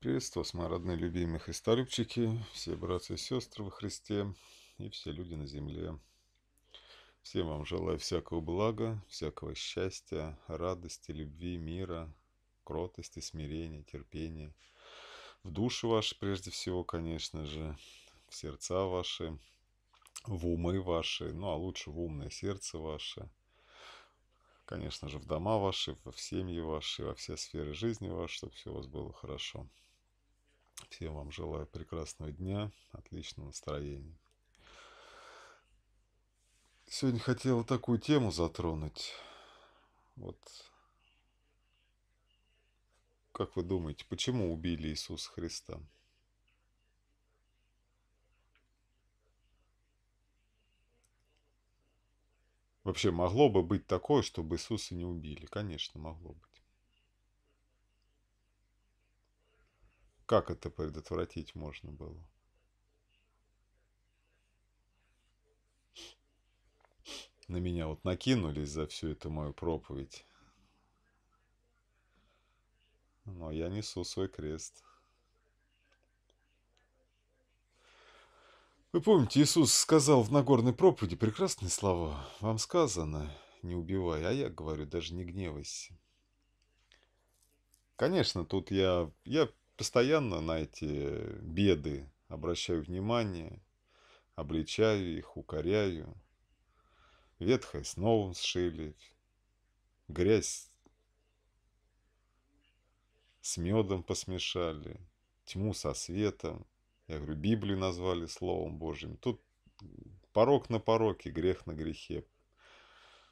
Приветствую вас, мои родные, любимые христолюбчики, все братья и сестры во Христе и все люди на земле. Всем вам желаю всякого блага, всякого счастья, радости, любви, мира, кротости, смирения, терпения. В души ваши, прежде всего, конечно же, в сердца ваши, в умы ваши, ну а лучше в умное сердце ваше – конечно же, в дома ваши, в семьи ваши, во все сферы жизни ваши, чтобы все у вас было хорошо. Всем вам желаю прекрасного дня, отличного настроения. Сегодня хотел такую тему затронуть. Вот как вы думаете, почему убили Иисуса Христа? Вообще могло бы быть такое, чтобы Иисуса не убили? Конечно, могло бы. Как это предотвратить можно было? На меня вот накинулись за всю эту мою проповедь. Но я несу свой крест. Вы помните, Иисус сказал в Нагорной проповеди прекрасные слова. Вам сказано, не убивай, а я говорю, даже не гневайся. Конечно, тут я, я постоянно на эти беды обращаю внимание, обличаю их, укоряю. Ветхое с новым сшили, грязь с медом посмешали, тьму со светом. Я говорю, Библию назвали Словом Божьим. Тут порог на пороке, грех на грехе.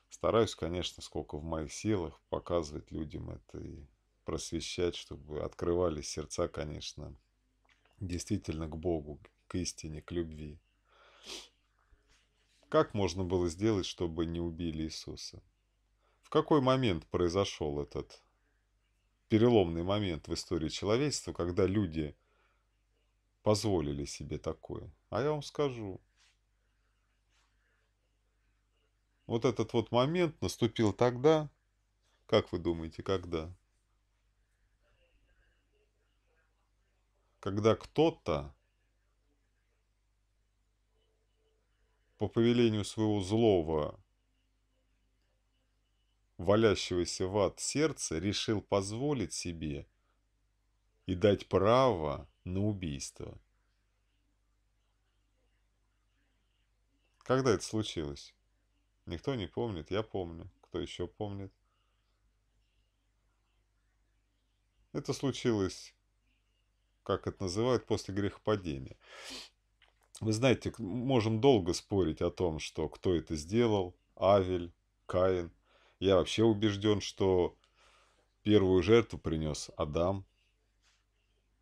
Стараюсь, конечно, сколько в моих силах показывать людям это и просвещать, чтобы открывали сердца, конечно, действительно к Богу, к истине, к любви. Как можно было сделать, чтобы не убили Иисуса? В какой момент произошел этот переломный момент в истории человечества, когда люди позволили себе такое? А я вам скажу. Вот этот вот момент наступил тогда, как вы думаете, когда? когда кто-то по повелению своего злого, валящегося в ад сердца, решил позволить себе и дать право на убийство. Когда это случилось? Никто не помнит, я помню. Кто еще помнит? Это случилось как это называют, после грехопадения. Вы знаете, можем долго спорить о том, что кто это сделал, Авель, Каин. Я вообще убежден, что первую жертву принес Адам.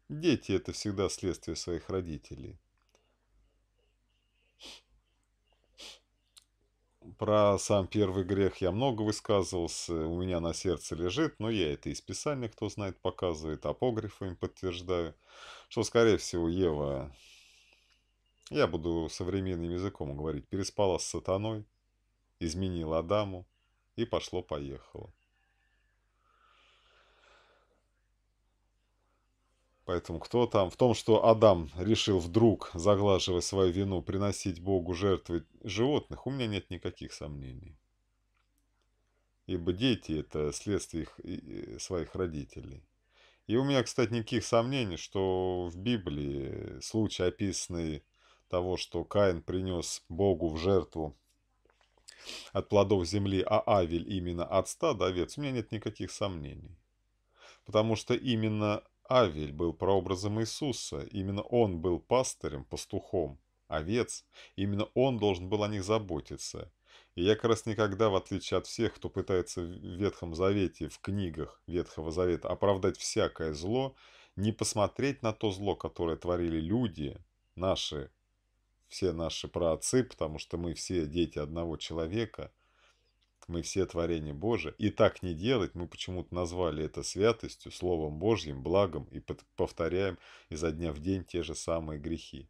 Дети – это всегда следствие своих родителей. Про сам первый грех я много высказывался, у меня на сердце лежит, но я это из Писания, кто знает, показывает, апогрифы им подтверждаю, что, скорее всего, Ева, я буду современным языком говорить, переспала с сатаной, изменила Адаму и пошло-поехало. Поэтому кто там? В том, что Адам решил вдруг, заглаживая свою вину, приносить Богу жертвы животных, у меня нет никаких сомнений. Ибо дети – это следствие их, своих родителей. И у меня, кстати, никаких сомнений, что в Библии случай, описанный того, что Каин принес Богу в жертву от плодов земли, а Авель именно от стада овец, у меня нет никаких сомнений. Потому что именно Авель был прообразом Иисуса, именно он был пастырем, пастухом, овец, именно он должен был о них заботиться. И я как раз никогда, в отличие от всех, кто пытается в Ветхом Завете, в книгах Ветхого Завета оправдать всякое зло, не посмотреть на то зло, которое творили люди, наши, все наши праотцы, потому что мы все дети одного человека, мы все творение Божие, и так не делать, мы почему-то назвали это святостью, Словом Божьим, благом, и повторяем изо дня в день те же самые грехи.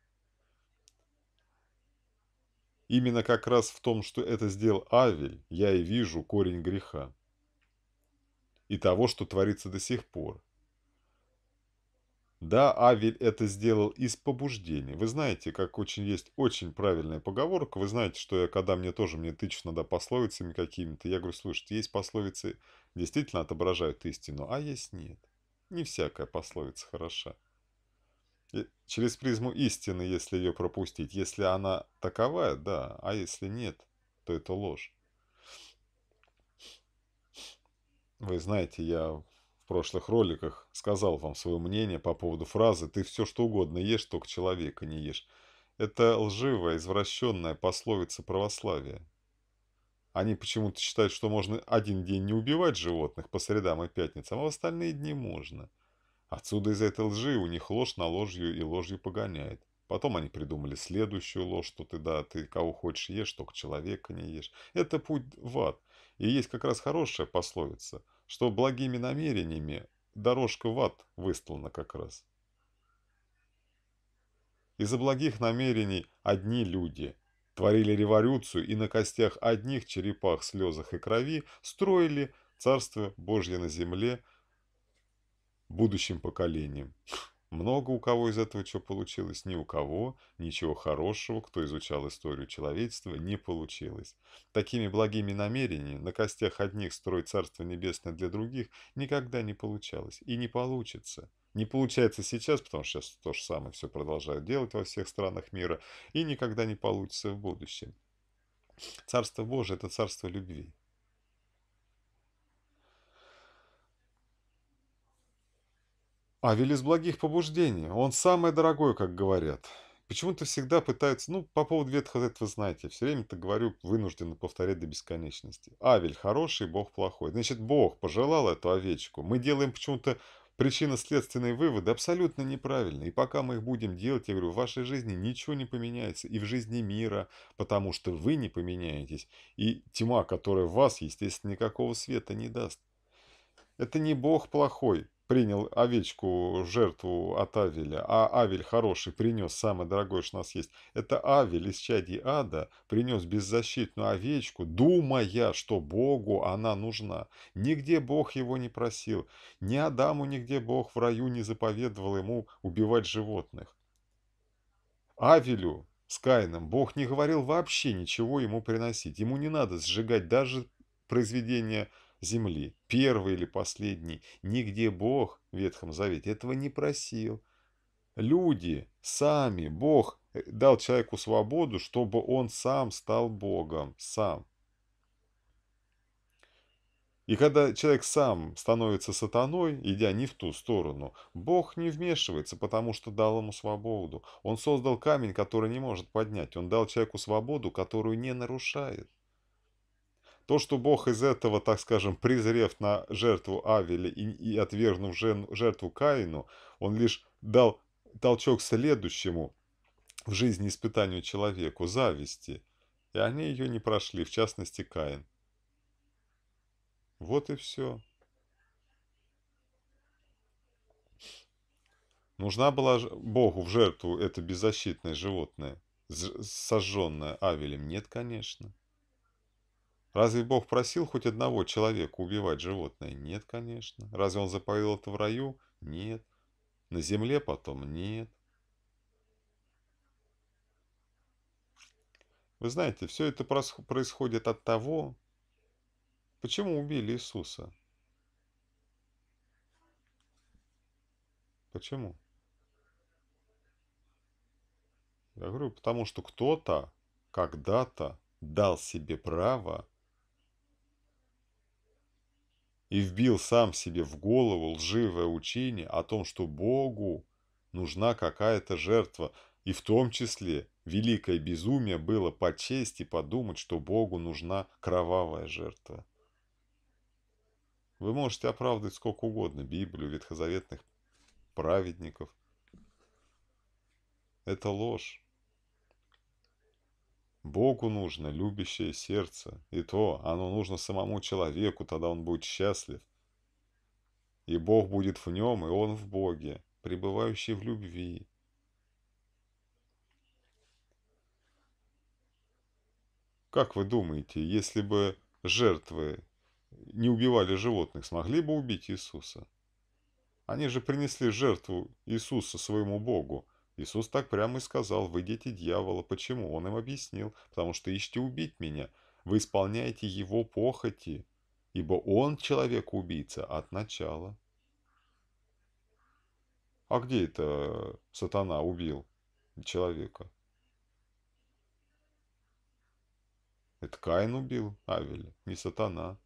Именно как раз в том, что это сделал Авель, я и вижу корень греха и того, что творится до сих пор. Да, Авель это сделал из побуждений. Вы знаете, как очень есть очень правильная поговорка. Вы знаете, что я, когда мне тоже мне тычут надо пословицами какими-то, я говорю, слушайте, есть пословицы, действительно отображают истину, а есть нет. Не всякая пословица хороша. И через призму истины, если ее пропустить. Если она таковая, да, а если нет, то это ложь. Вы знаете, я в прошлых роликах сказал вам свое мнение по поводу фразы «ты все что угодно ешь, только человека не ешь». Это лживая, извращенная пословица православия. Они почему-то считают, что можно один день не убивать животных по средам и пятницам, а в остальные дни можно. Отсюда из этой лжи у них ложь на ложью и ложью погоняет. Потом они придумали следующую ложь, что ты, да, ты кого хочешь ешь, только человека не ешь. Это путь в ад. И есть как раз хорошая пословица – что благими намерениями дорожка в ад выстлана как раз. Из-за благих намерений одни люди творили революцию и на костях одних черепах, слезах и крови строили Царство Божье на земле будущим поколениям. Много у кого из этого что получилось, ни у кого, ничего хорошего, кто изучал историю человечества, не получилось. Такими благими намерениями на костях одних строить Царство Небесное для других никогда не получалось и не получится. Не получается сейчас, потому что сейчас то же самое все продолжают делать во всех странах мира, и никогда не получится в будущем. Царство Божие – это царство любви. Авель из благих побуждений. Он самое дорогое, как говорят. Почему-то всегда пытаются... Ну, по поводу Ветхого этого вы знаете. Все время-то говорю, вынужденно повторять до бесконечности. Авель хороший, Бог плохой. Значит, Бог пожелал эту овечку. Мы делаем почему-то причинно-следственные выводы абсолютно неправильные. И пока мы их будем делать, я говорю, в вашей жизни ничего не поменяется. И в жизни мира, потому что вы не поменяетесь. И тьма, которая в вас, естественно, никакого света не даст. Это не Бог плохой принял овечку жертву от Авеля, а Авель хороший принес самое дорогое, что у нас есть. Это Авель из чади ада принес беззащитную овечку, думая, что Богу она нужна. Нигде Бог его не просил, ни Адаму нигде Бог в раю не заповедовал ему убивать животных. Авелю с Каином Бог не говорил вообще ничего ему приносить. Ему не надо сжигать даже произведение земли, первый или последний. Нигде Бог в Ветхом Завете этого не просил. Люди, сами, Бог э, дал человеку свободу, чтобы он сам стал Богом, сам. И когда человек сам становится сатаной, идя не в ту сторону, Бог не вмешивается, потому что дал ему свободу. Он создал камень, который не может поднять. Он дал человеку свободу, которую не нарушает. То, что Бог из этого, так скажем, презрев на жертву Авеля и, и отвергнув жертву Каину, он лишь дал толчок следующему в жизни испытанию человеку – зависти. И они ее не прошли, в частности, Каин. Вот и все. Нужна была Богу в жертву это беззащитное животное, сожженное Авелем? Нет, конечно. Разве Бог просил хоть одного человека убивать животное? Нет, конечно. Разве он заповедал это в раю? Нет. На земле потом? Нет. Вы знаете, все это происходит от того, почему убили Иисуса. Почему? Я говорю, потому что кто-то когда-то дал себе право и вбил сам себе в голову лживое учение о том, что Богу нужна какая-то жертва, и в том числе великое безумие было почесть и подумать, что Богу нужна кровавая жертва. Вы можете оправдывать сколько угодно Библию, ветхозаветных праведников. Это ложь. Богу нужно любящее сердце, и то оно нужно самому человеку, тогда он будет счастлив. И Бог будет в нем, и он в Боге, пребывающий в любви. Как вы думаете, если бы жертвы не убивали животных, смогли бы убить Иисуса? Они же принесли жертву Иисуса своему Богу – Иисус так прямо и сказал, вы дети дьявола. Почему? Он им объяснил, потому что ищете убить меня. Вы исполняете его похоти, ибо он человек-убийца от начала. А где это сатана убил человека? Это Каин убил Авеля, не сатана.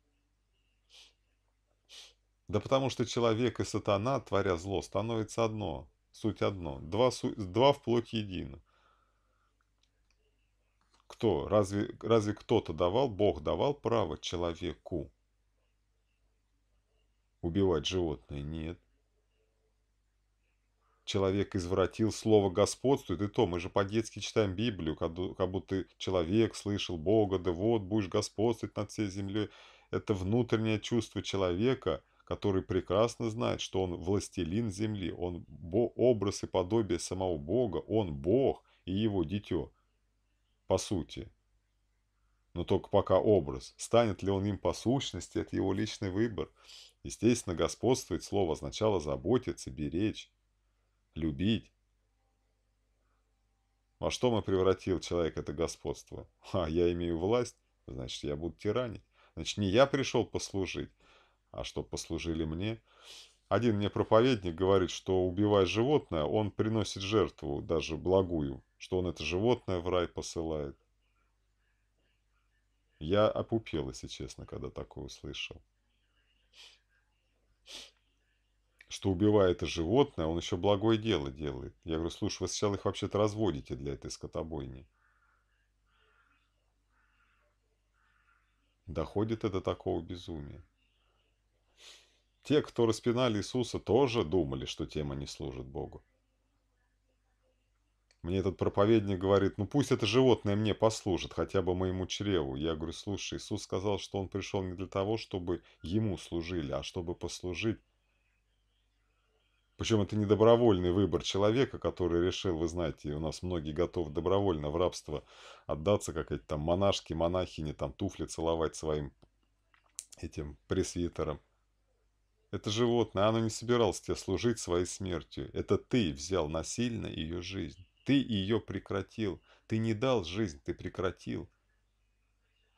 Да потому что человек и сатана, творя зло, становится одно. Суть одно. Два, су... два вплоть едино. Кто? Разве, разве кто-то давал, Бог давал право человеку убивать животное? Нет. Человек извратил слово господствует. И то, мы же по-детски читаем Библию, как будто человек слышал Бога, да вот, будешь господствовать над всей землей. Это внутреннее чувство человека – который прекрасно знает, что он властелин земли, он бо образ и подобие самого Бога, он Бог и его дитё, по сути. Но только пока образ. Станет ли он им по сущности, это его личный выбор. Естественно, господствовать слово означало заботиться, беречь, любить. Во что мы превратил человек это господство? А я имею власть, значит, я буду тиранить. Значит, не я пришел послужить, а что послужили мне. Один мне проповедник говорит, что убивая животное, он приносит жертву, даже благую, что он это животное в рай посылает. Я опупел, если честно, когда такое услышал. Что убивая это животное, он еще благое дело делает. Я говорю, слушай, вы сначала их вообще-то разводите для этой скотобойни. Доходит это до такого безумия. Те, кто распинали Иисуса, тоже думали, что тема не служит Богу. Мне этот проповедник говорит, ну пусть это животное мне послужит, хотя бы моему чреву. Я говорю, слушай, Иисус сказал, что он пришел не для того, чтобы ему служили, а чтобы послужить. Причем это не добровольный выбор человека, который решил, вы знаете, у нас многие готовы добровольно в рабство отдаться, как эти там монашки, монахини, там туфли целовать своим этим пресвитерам. Это животное, оно не собиралось тебе служить своей смертью. Это ты взял насильно ее жизнь. Ты ее прекратил. Ты не дал жизнь, ты прекратил.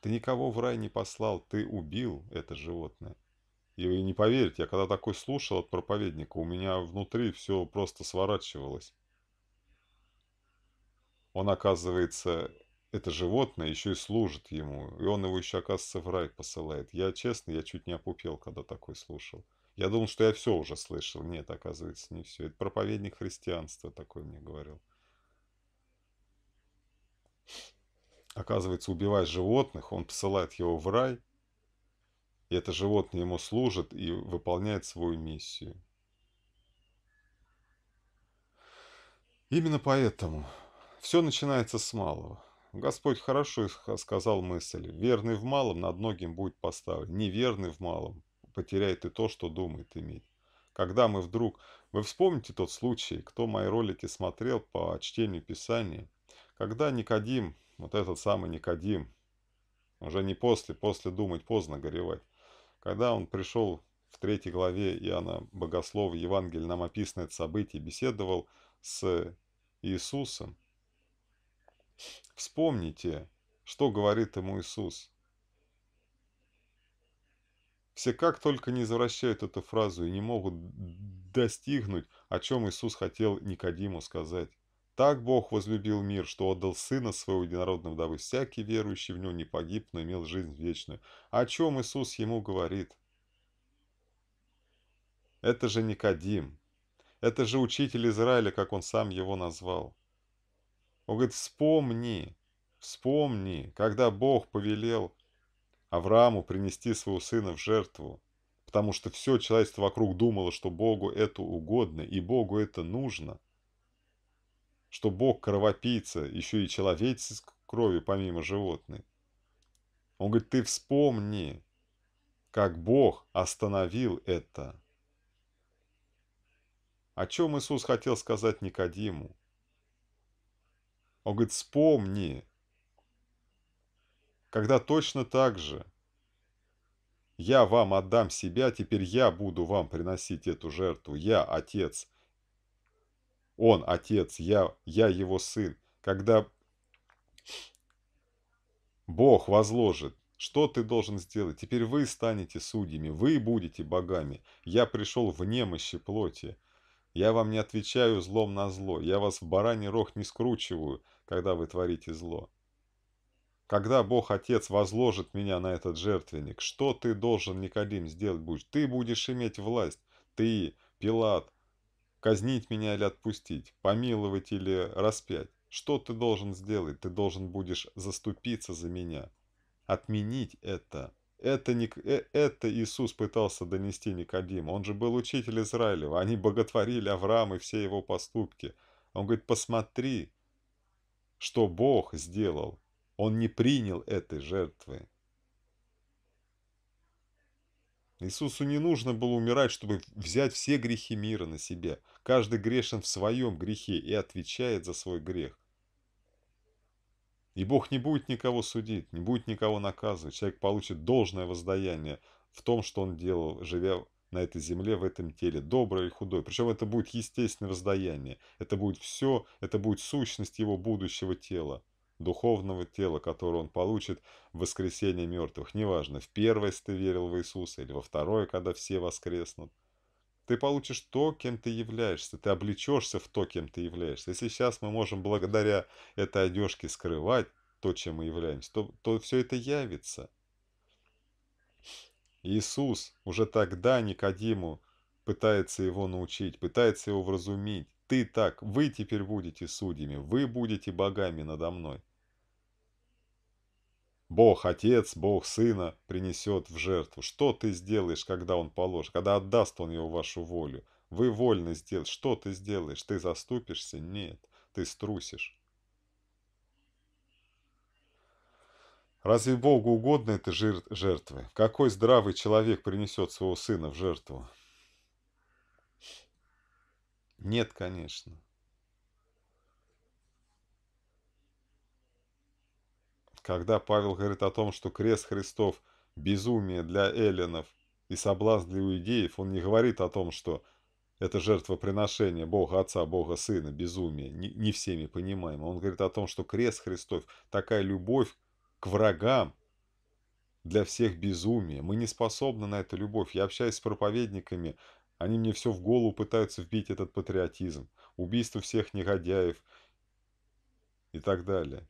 Ты никого в рай не послал, ты убил это животное. И вы не поверите, я когда такой слушал от проповедника, у меня внутри все просто сворачивалось. Он, оказывается, это животное еще и служит ему, и он его еще, оказывается, в рай посылает. Я, честно, я чуть не опупел, когда такой слушал. Я думал, что я все уже слышал. Нет, оказывается, не все. Это проповедник христианства такой мне говорил. Оказывается, убивая животных, он посылает его в рай, и это животное ему служит и выполняет свою миссию. Именно поэтому все начинается с малого. Господь хорошо сказал мысль. Верный в малом над многим будет поставлен. Неверный в малом потеряет и то, что думает иметь. Когда мы вдруг... Вы вспомните тот случай, кто мои ролики смотрел по чтению Писания, когда Никодим, вот этот самый Никодим, уже не после, после думать поздно горевать, когда он пришел в третьей главе Иоанна Богослова Евангелия, нам описано это событие, беседовал с Иисусом, вспомните, что говорит ему Иисус. Все как только не извращают эту фразу и не могут достигнуть, о чем Иисус хотел Никодиму сказать. Так Бог возлюбил мир, что отдал Сына Своего Единородного, дабы всякий верующий в Него не погиб, но имел жизнь вечную. О чем Иисус ему говорит? Это же Никодим. Это же учитель Израиля, как он сам его назвал. Он говорит, вспомни, вспомни, когда Бог повелел Аврааму принести своего сына в жертву, потому что все человечество вокруг думало, что Богу это угодно и Богу это нужно, что Бог кровопийца, еще и человеческой крови помимо животной. Он говорит, ты вспомни, как Бог остановил это. О чем Иисус хотел сказать Никодиму? Он говорит, вспомни, когда точно так же я вам отдам себя, теперь я буду вам приносить эту жертву. Я отец. Он отец, я, я его сын. Когда Бог возложит, что ты должен сделать? Теперь вы станете судьями, вы будете богами. Я пришел в немощи плоти. Я вам не отвечаю злом на зло. Я вас в бараний рог не скручиваю, когда вы творите зло. Когда Бог Отец возложит меня на этот жертвенник, что ты должен, Никодим, сделать будешь? Ты будешь иметь власть. Ты, Пилат, казнить меня или отпустить, помиловать или распять. Что ты должен сделать? Ты должен будешь заступиться за меня. Отменить это. Это, не, э, это Иисус пытался донести Никодиму. Он же был учитель Израилева. Они боготворили Авраам и все его поступки. Он говорит, посмотри, что Бог сделал. Он не принял этой жертвы. Иисусу не нужно было умирать, чтобы взять все грехи мира на себя. Каждый грешен в своем грехе и отвечает за свой грех. И Бог не будет никого судить, не будет никого наказывать. Человек получит должное воздаяние в том, что он делал, живя на этой земле, в этом теле, доброе или худое. Причем это будет естественное воздаяние. Это будет все, это будет сущность его будущего тела духовного тела, которое он получит в воскресение мертвых. Неважно, в первое, если ты верил в Иисуса, или во второе, когда все воскреснут. Ты получишь то, кем ты являешься, ты облечешься в то, кем ты являешься. Если сейчас мы можем благодаря этой одежке скрывать то, чем мы являемся, то, то все это явится. Иисус уже тогда Никодиму пытается его научить, пытается его вразумить. Ты так, вы теперь будете судьями, вы будете богами надо мной. Бог Отец, Бог Сына принесет в жертву. Что ты сделаешь, когда Он положит, когда отдаст Он его вашу волю? Вы вольны сделать. Что ты сделаешь? Ты заступишься? Нет. Ты струсишь. Разве Богу угодны это жертвы? Какой здравый человек принесет своего сына в жертву? Нет, конечно. Когда Павел говорит о том, что крест Христов – безумие для эллинов и соблазн для иудеев, он не говорит о том, что это жертвоприношение Бога Отца, Бога Сына, безумие, не, всеми понимаемо. Он говорит о том, что крест Христов – такая любовь к врагам, для всех безумие. Мы не способны на эту любовь. Я общаюсь с проповедниками, они мне все в голову пытаются вбить этот патриотизм, убийство всех негодяев и так далее.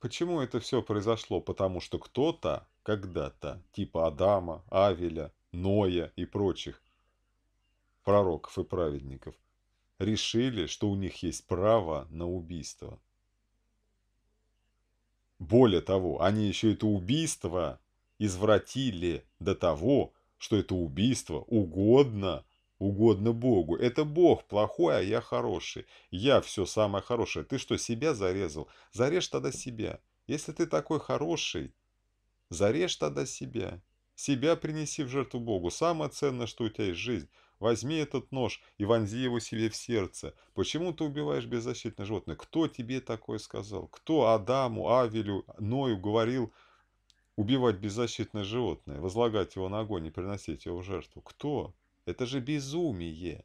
Почему это все произошло? Потому что кто-то когда-то, типа Адама, Авеля, Ноя и прочих пророков и праведников, решили, что у них есть право на убийство. Более того, они еще это убийство извратили до того, что это убийство угодно угодно Богу. Это Бог плохой, а я хороший. Я все самое хорошее. Ты что, себя зарезал? Зарежь тогда себя. Если ты такой хороший, зарежь тогда себя. Себя принеси в жертву Богу. Самое ценное, что у тебя есть жизнь. Возьми этот нож и вонзи его себе в сердце. Почему ты убиваешь беззащитное животное? Кто тебе такое сказал? Кто Адаму, Авелю, Ною говорил убивать беззащитное животное, возлагать его на огонь и приносить его в жертву? Кто? Это же безумие.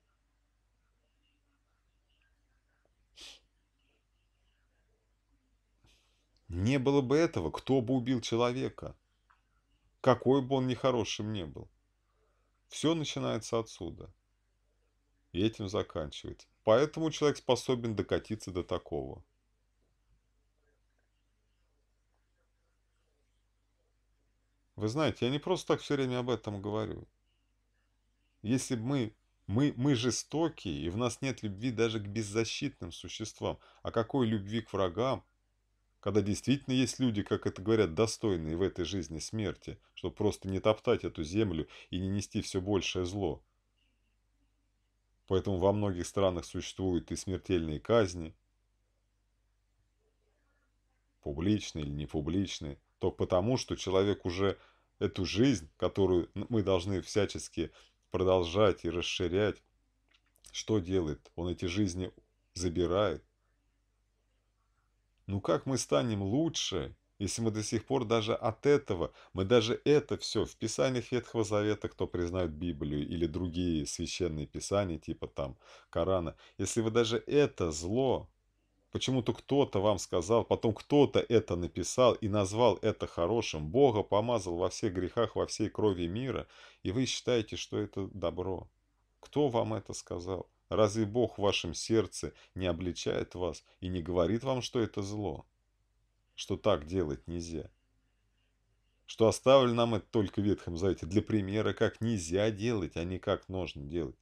Не было бы этого, кто бы убил человека? Какой бы он нехорошим не был. Все начинается отсюда. И этим заканчивается. Поэтому человек способен докатиться до такого. Вы знаете, я не просто так все время об этом говорю. Если бы мы... Мы, мы жестокие, и в нас нет любви даже к беззащитным существам. А какой любви к врагам? Когда действительно есть люди, как это говорят, достойные в этой жизни смерти, чтобы просто не топтать эту землю и не нести все большее зло. Поэтому во многих странах существуют и смертельные казни, публичные или не публичные, только потому, что человек уже эту жизнь, которую мы должны всячески продолжать и расширять, что делает? Он эти жизни забирает. Ну как мы станем лучше, если мы до сих пор даже от этого, мы даже это все в писаниях Ветхого Завета, кто признает Библию или другие священные писания, типа там Корана, если вы даже это зло Почему-то кто-то вам сказал, потом кто-то это написал и назвал это хорошим. Бога помазал во всех грехах, во всей крови мира, и вы считаете, что это добро. Кто вам это сказал? Разве Бог в вашем сердце не обличает вас и не говорит вам, что это зло? Что так делать нельзя? Что оставили нам это только в Ветхом Завете для примера, как нельзя делать, а не как нужно делать.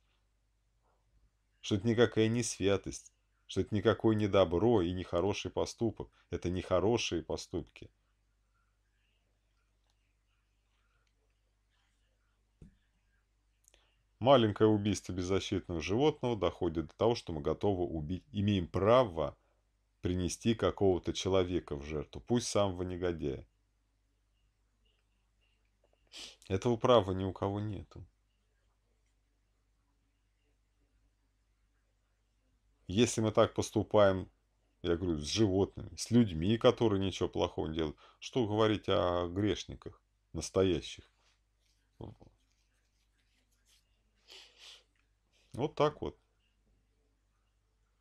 Что это никакая не святость, что это никакое не добро и не хороший поступок. Это не хорошие поступки. Маленькое убийство беззащитного животного доходит до того, что мы готовы убить, имеем право принести какого-то человека в жертву, пусть самого негодяя. Этого права ни у кого нету. Если мы так поступаем, я говорю, с животными, с людьми, которые ничего плохого не делают, что говорить о грешниках настоящих? Вот так вот.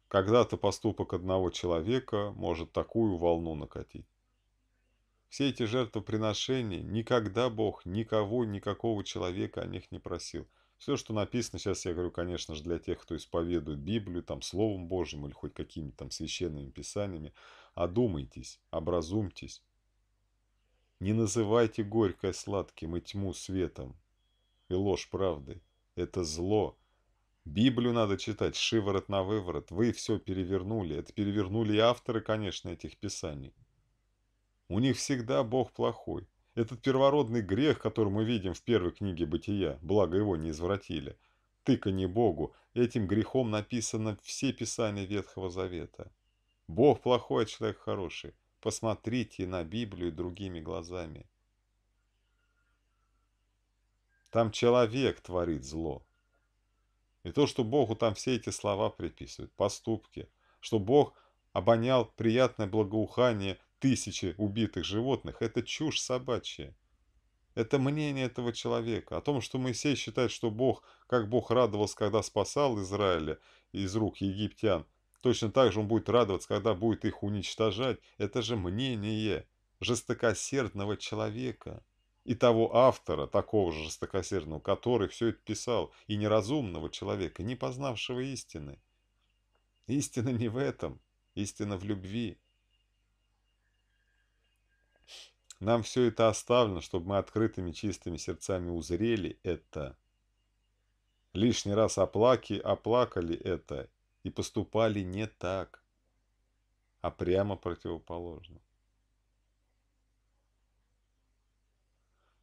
Когда-то поступок одного человека может такую волну накатить. Все эти жертвоприношения никогда Бог никого, никакого человека о них не просил – все, что написано, сейчас я говорю, конечно же, для тех, кто исповедует Библию, там, Словом Божьим или хоть какими-то там священными писаниями, одумайтесь, образумьтесь. Не называйте горькое сладким и тьму светом, и ложь правдой. Это зло. Библию надо читать, шиворот на выворот. Вы все перевернули. Это перевернули и авторы, конечно, этих писаний. У них всегда Бог плохой. Этот первородный грех, который мы видим в первой книге Бытия, благо его не извратили, тыканье Богу, этим грехом написано все Писания Ветхого Завета. Бог плохой, а человек хороший. Посмотрите на Библию другими глазами. Там человек творит зло. И то, что Богу там все эти слова приписывают, поступки, что Бог обонял приятное благоухание тысячи убитых животных – это чушь собачья. Это мнение этого человека о том, что Моисей считает, что Бог, как Бог радовался, когда спасал Израиля из рук египтян, точно так же он будет радоваться, когда будет их уничтожать. Это же мнение жестокосердного человека и того автора, такого же жестокосердного, который все это писал, и неразумного человека, не познавшего истины. Истина не в этом, истина в любви. Нам все это оставлено, чтобы мы открытыми чистыми сердцами узрели это. Лишний раз оплаки, оплакали это и поступали не так, а прямо противоположно.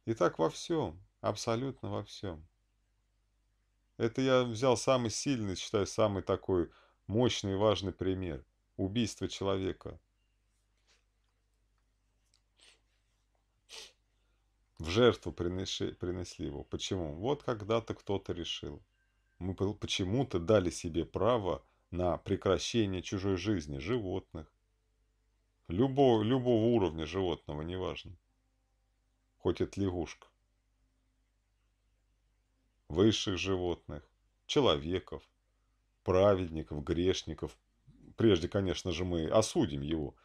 И так во всем, абсолютно во всем. Это я взял самый сильный, считаю, самый такой мощный и важный пример. Убийство человека – в жертву принесли, принесли его. Почему? Вот когда-то кто-то решил. Мы почему-то дали себе право на прекращение чужой жизни животных. Любого, любого уровня животного, неважно. Хоть это лягушка. Высших животных, человеков, праведников, грешников. Прежде, конечно же, мы осудим его.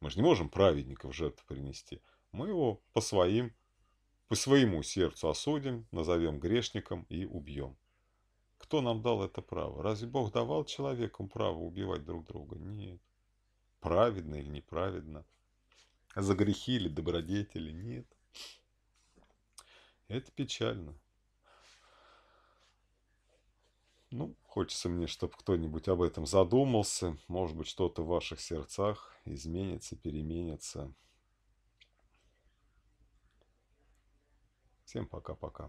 Мы же не можем праведников жертву принести мы его по своим, по своему сердцу осудим, назовем грешником и убьем. Кто нам дал это право? Разве Бог давал человекам право убивать друг друга? Нет. Праведно или неправедно? За грехи или добродетели? Нет. Это печально. Ну, хочется мне, чтобы кто-нибудь об этом задумался. Может быть, что-то в ваших сердцах изменится, переменится. Всем пока-пока.